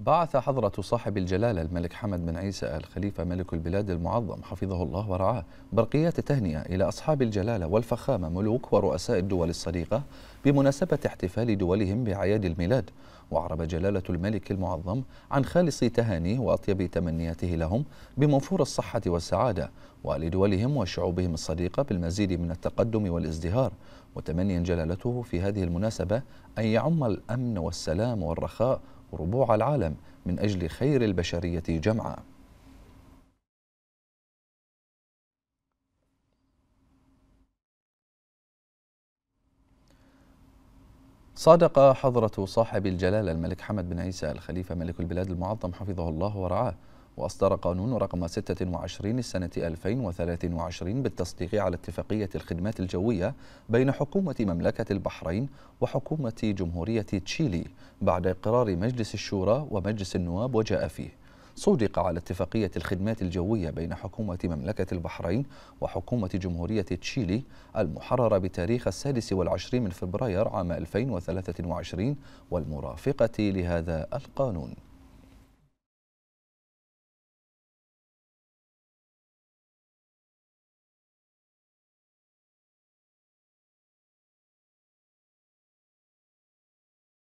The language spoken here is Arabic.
بعث حضرة صاحب الجلالة الملك حمد بن عيسى الخليفة ملك البلاد المعظم حفظه الله ورعاه برقيات تهنئة إلى أصحاب الجلالة والفخامة ملوك ورؤساء الدول الصديقة بمناسبة احتفال دولهم بأعياد الميلاد وأعرب جلالة الملك المعظم عن خالص تهانيه وأطيب تمنياته لهم بموفور الصحة والسعادة ولدولهم وشعوبهم الصديقة بالمزيد من التقدم والازدهار وتمنيا جلالته في هذه المناسبة أن يعم الأمن والسلام والرخاء ربوع العالم من أجل خير البشرية جمعاء صادق حضرة صاحب الجلالة الملك حمد بن عيسى الخليفة ملك البلاد المعظم حفظه الله ورعاه وأصدر قانون رقم 26 لسنة 2023 بالتصديق على اتفاقية الخدمات الجوية بين حكومة مملكة البحرين وحكومة جمهورية تشيلي بعد إقرار مجلس الشورى ومجلس النواب وجاء فيه صودق على اتفاقية الخدمات الجوية بين حكومة مملكة البحرين وحكومة جمهورية تشيلي المحررة بتاريخ السادس والعشرين من فبراير عام 2023 والمرافقة لهذا القانون